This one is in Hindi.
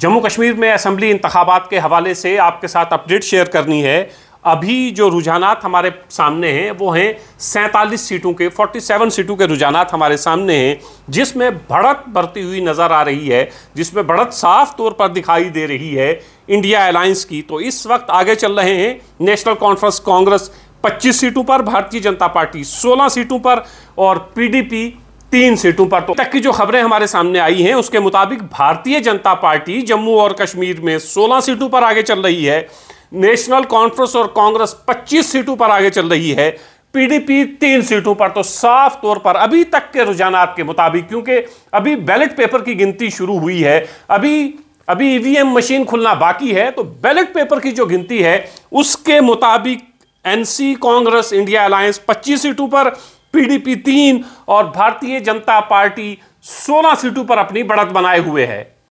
जम्मू कश्मीर में असम्बली इंतबात के हवाले से आपके साथ अपडेट शेयर करनी है अभी जो रुझान हमारे सामने हैं वो हैं सैंतालीस सीटों के 47 सीटों के रुझान हमारे सामने हैं जिसमें बढ़त बढ़ती हुई नज़र आ रही है जिसमें बढ़त साफ तौर पर दिखाई दे रही है इंडिया अलायंस की तो इस वक्त आगे चल रहे हैं नेशनल कॉन्फ्रेंस कांग्रेस 25 सीटों पर भारतीय जनता पार्टी 16 सीटों पर और पीडीपी तीन सीटों पर तो तक की जो खबरें हमारे सामने आई हैं उसके मुताबिक भारतीय जनता पार्टी जम्मू और कश्मीर में 16 सीटों पर आगे चल रही है नेशनल कॉन्फ्रेंस और कांग्रेस 25 सीटों पर आगे चल रही है पीडीपी तीन सीटों पर तो साफ तौर पर अभी तक के रुझान के मुताबिक क्योंकि अभी बैलेट पेपर की गिनती शुरू हुई है अभी अभी ईवीएम मशीन खुलना बाकी है तो बैलेट पेपर की जो गिनती है उसके मुताबिक एनसी कांग्रेस इंडिया अलायंस 25 सीटों पर पीडीपी तीन और भारतीय जनता पार्टी सोलह सीटों पर अपनी बढ़त बनाए हुए है